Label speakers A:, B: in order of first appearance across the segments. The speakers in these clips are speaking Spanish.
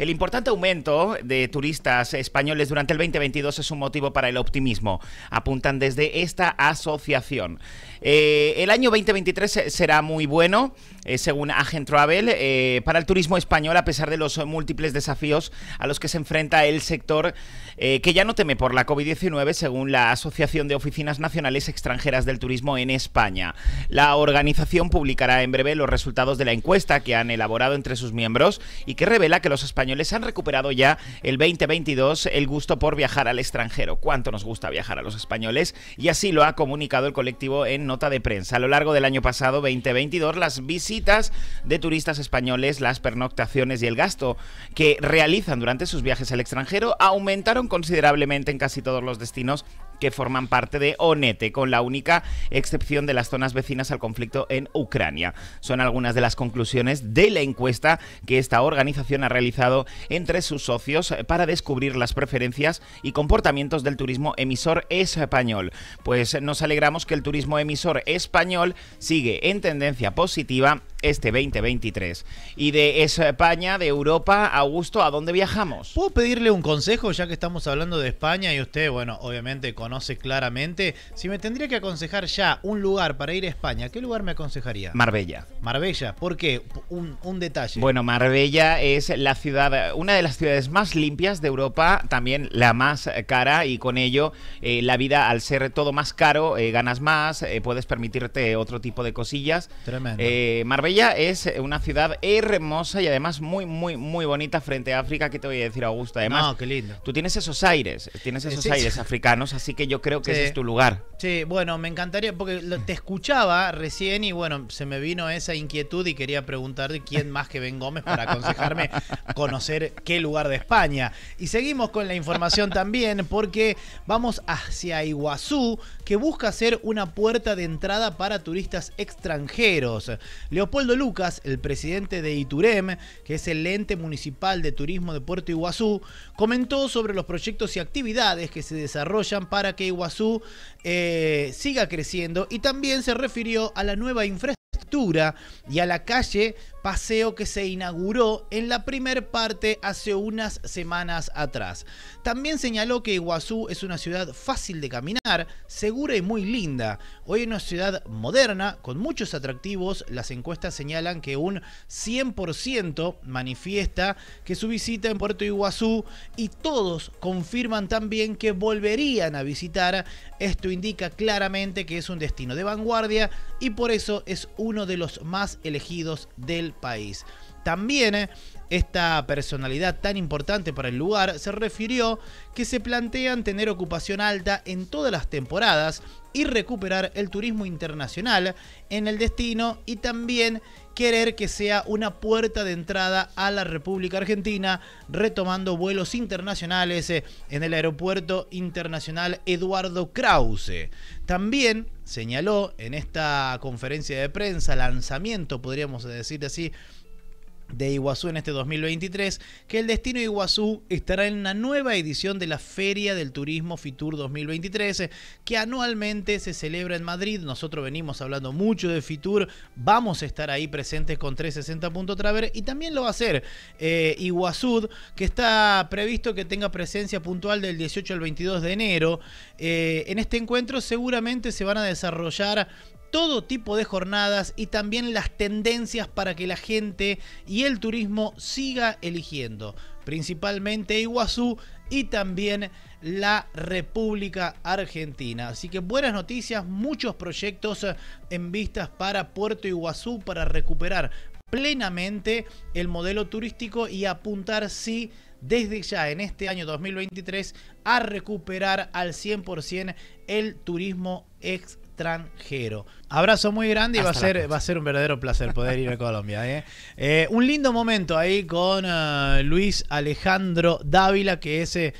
A: El importante aumento de turistas españoles durante el 2022 es un motivo para el optimismo, apuntan desde esta asociación. Eh, el año 2023 será muy bueno, eh, según Agent Travel, eh, para el turismo español, a pesar de los múltiples desafíos a los que se enfrenta el sector, que ya no teme por la COVID-19, según la Asociación de Oficinas Nacionales Extranjeras del Turismo en España. La organización publicará en breve los resultados de la encuesta que han elaborado entre sus miembros y que revela que los españoles españoles han recuperado ya el 2022 el gusto por viajar al extranjero. ¿Cuánto nos gusta viajar a los españoles? Y así lo ha comunicado el colectivo en nota de prensa. A lo largo del año pasado, 2022, las visitas de turistas españoles, las pernoctaciones y el gasto que realizan durante sus viajes al extranjero aumentaron considerablemente en casi todos los destinos que forman parte de ONETE, con la única excepción de las zonas vecinas al conflicto en Ucrania. Son algunas de las conclusiones de la encuesta que esta organización ha realizado entre sus socios eh, para descubrir las preferencias y comportamientos del turismo emisor español. Pues nos alegramos que el turismo emisor español sigue en tendencia positiva este 2023. Y de España, de Europa, Augusto, ¿a dónde viajamos?
B: ¿Puedo pedirle un consejo ya que estamos hablando de España y usted, bueno, obviamente conoce claramente? Si me tendría que aconsejar ya un lugar para ir a España, ¿qué lugar me aconsejaría? Marbella. Marbella, ¿por qué? Un, detalle.
A: Bueno, Marbella es la ciudad, una de las ciudades más limpias de Europa, también la más cara y con ello eh, la vida al ser todo más caro, eh, ganas más, eh, puedes permitirte otro tipo de cosillas. Tremendo. Marbella ella es eh, una ciudad hermosa y además muy, muy, muy bonita frente a África. ¿Qué te voy a decir, Augusto, Además, no, qué lindo. tú tienes esos aires, tienes eh, esos aires africanos, así que yo creo que ese es tu lugar.
B: Sí, bueno, me encantaría, porque te escuchaba recién y bueno, se me vino esa inquietud y quería preguntar quién más que Ben Gómez para aconsejarme conocer qué lugar de España. Y seguimos con la información también, porque vamos hacia Iguazú, que busca ser una puerta de entrada para turistas extranjeros. Leopoldo Lucas, el presidente de Iturem, que es el ente municipal de turismo de Puerto Iguazú, comentó sobre los proyectos y actividades que se desarrollan para que Iguazú eh, siga creciendo y también se refirió a la nueva infraestructura y a la calle paseo que se inauguró en la primer parte hace unas semanas atrás. También señaló que Iguazú es una ciudad fácil de caminar, segura y muy linda. Hoy es una ciudad moderna, con muchos atractivos. Las encuestas señalan que un 100% manifiesta que su visita en Puerto Iguazú y todos confirman también que volverían a visitar. Esto indica claramente que es un destino de vanguardia y por eso es uno de los más elegidos del país. También eh, esta personalidad tan importante para el lugar se refirió que se plantean tener ocupación alta en todas las temporadas y recuperar el turismo internacional en el destino y también querer que sea una puerta de entrada a la República Argentina, retomando vuelos internacionales eh, en el Aeropuerto Internacional Eduardo Krause. También señaló en esta conferencia de prensa, lanzamiento, podríamos decir así, de Iguazú en este 2023, que el destino Iguazú estará en la nueva edición de la Feria del Turismo Fitur 2023, que anualmente se celebra en Madrid. Nosotros venimos hablando mucho de Fitur, vamos a estar ahí presentes con 360.traver y también lo va a hacer eh, Iguazú, que está previsto que tenga presencia puntual del 18 al 22 de enero. Eh, en este encuentro seguramente se van a desarrollar todo tipo de jornadas y también las tendencias para que la gente y el turismo siga eligiendo, principalmente Iguazú y también la República Argentina. Así que buenas noticias, muchos proyectos eh, en vistas para Puerto Iguazú para recuperar plenamente el modelo turístico y apuntar sí desde ya en este año 2023 a recuperar al 100% el turismo extranjero. Abrazo muy grande y va a, ser, va a ser un verdadero placer poder ir a Colombia. ¿eh? Eh, un lindo momento ahí con ah, Luis Alejandro Dávila, que es eh,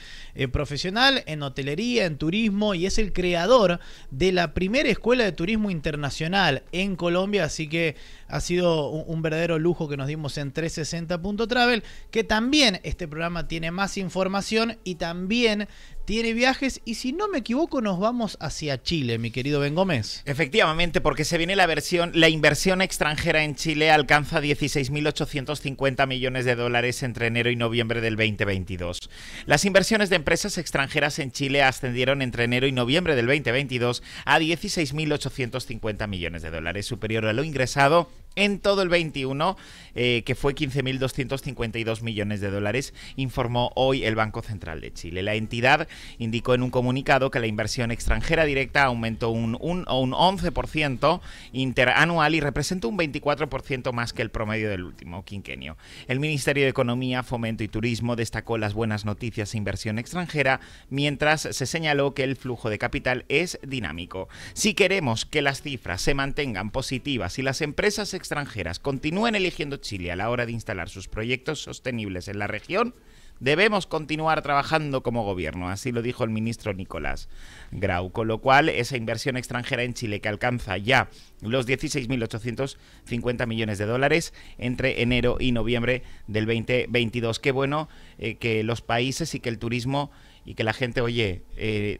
B: profesional en hotelería, en turismo y es el creador de la primera escuela de turismo internacional en Colombia. Así que ha sido un, un verdadero lujo que nos dimos en 360.travel, que también este programa tiene más información y también tiene viajes. Y si no me equivoco, nos vamos hacia Chile, mi querido Ben Gómez. Efectivamente porque se viene la versión, la inversión
A: extranjera en Chile alcanza 16.850 millones de dólares entre enero y noviembre del 2022. Las inversiones de empresas extranjeras en Chile ascendieron entre enero y noviembre del 2022 a 16.850 millones de dólares, superior a lo ingresado en todo el 21, eh, que fue 15.252 millones de dólares, informó hoy el Banco Central de Chile. La entidad indicó en un comunicado que la inversión extranjera directa aumentó un, 11% interanual y representa un 24% más que el promedio del último quinquenio. El Ministerio de Economía, Fomento y Turismo destacó las buenas noticias de inversión extranjera, mientras se señaló que el flujo de capital es dinámico. Si queremos que las cifras se mantengan positivas y las empresas extranjeras continúen eligiendo Chile a la hora de instalar sus proyectos sostenibles en la región, debemos continuar trabajando como gobierno, así lo dijo el ministro Nicolás Grau, con lo cual esa inversión extranjera en Chile que alcanza ya los 16.850 millones de dólares entre enero y noviembre del 2022. Qué bueno eh, que los países y que el turismo y que la gente, oye, eh,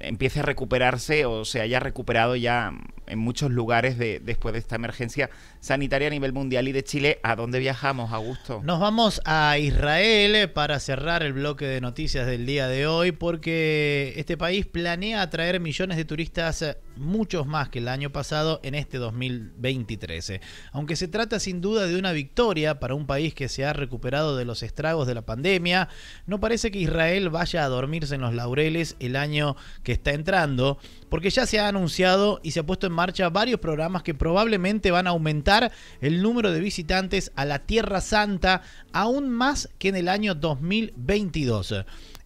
A: empiece a recuperarse o se haya recuperado ya en muchos lugares después de esta emergencia sanitaria a nivel mundial y de Chile. ¿A dónde viajamos, Augusto?
B: Nos vamos a Israel para cerrar el bloque de noticias del día de hoy porque este país planea atraer millones de turistas, muchos más que el año pasado, en este 2023. Aunque se trata sin duda de una victoria para un país que se ha recuperado de los estragos de la pandemia, no parece que Israel vaya a dormirse en los laureles el año que que está entrando, porque ya se ha anunciado y se ha puesto en marcha varios programas que probablemente van a aumentar el número de visitantes a la Tierra Santa aún más que en el año 2022.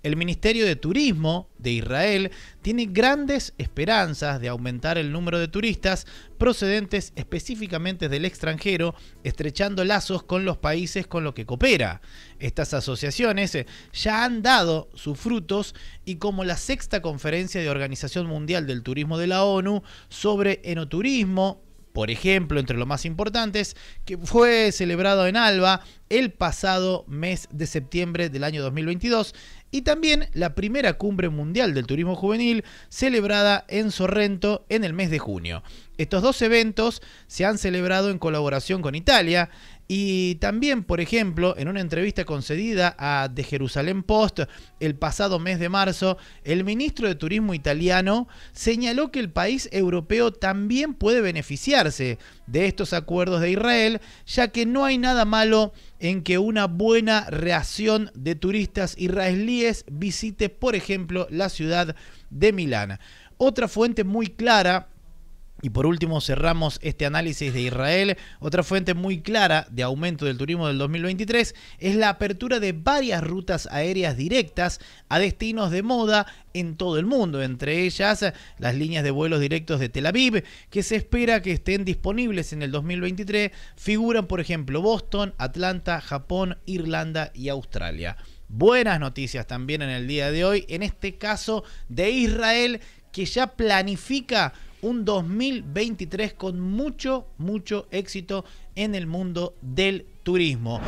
B: El Ministerio de Turismo de Israel tiene grandes esperanzas de aumentar el número de turistas procedentes específicamente del extranjero, estrechando lazos con los países con los que coopera. Estas asociaciones eh, ya han dado sus frutos y como la sexta conferencia de Organización Mundial del Turismo de la ONU sobre enoturismo por ejemplo, entre los más importantes, que fue celebrado en Alba el pasado mes de septiembre del año 2022 y también la primera cumbre mundial del turismo juvenil celebrada en Sorrento en el mes de junio. Estos dos eventos se han celebrado en colaboración con Italia y también, por ejemplo, en una entrevista concedida a The Jerusalem Post el pasado mes de marzo, el ministro de Turismo italiano señaló que el país europeo también puede beneficiarse de estos acuerdos de Israel, ya que no hay nada malo en que una buena reacción de turistas israelíes visite, por ejemplo, la ciudad de Milán. Otra fuente muy clara y por último cerramos este análisis de Israel. Otra fuente muy clara de aumento del turismo del 2023 es la apertura de varias rutas aéreas directas a destinos de moda en todo el mundo, entre ellas las líneas de vuelos directos de Tel Aviv, que se espera que estén disponibles en el 2023. Figuran, por ejemplo, Boston, Atlanta, Japón, Irlanda y Australia. Buenas noticias también en el día de hoy, en este caso de Israel, que ya planifica un 2023 con mucho, mucho éxito en el mundo del turismo.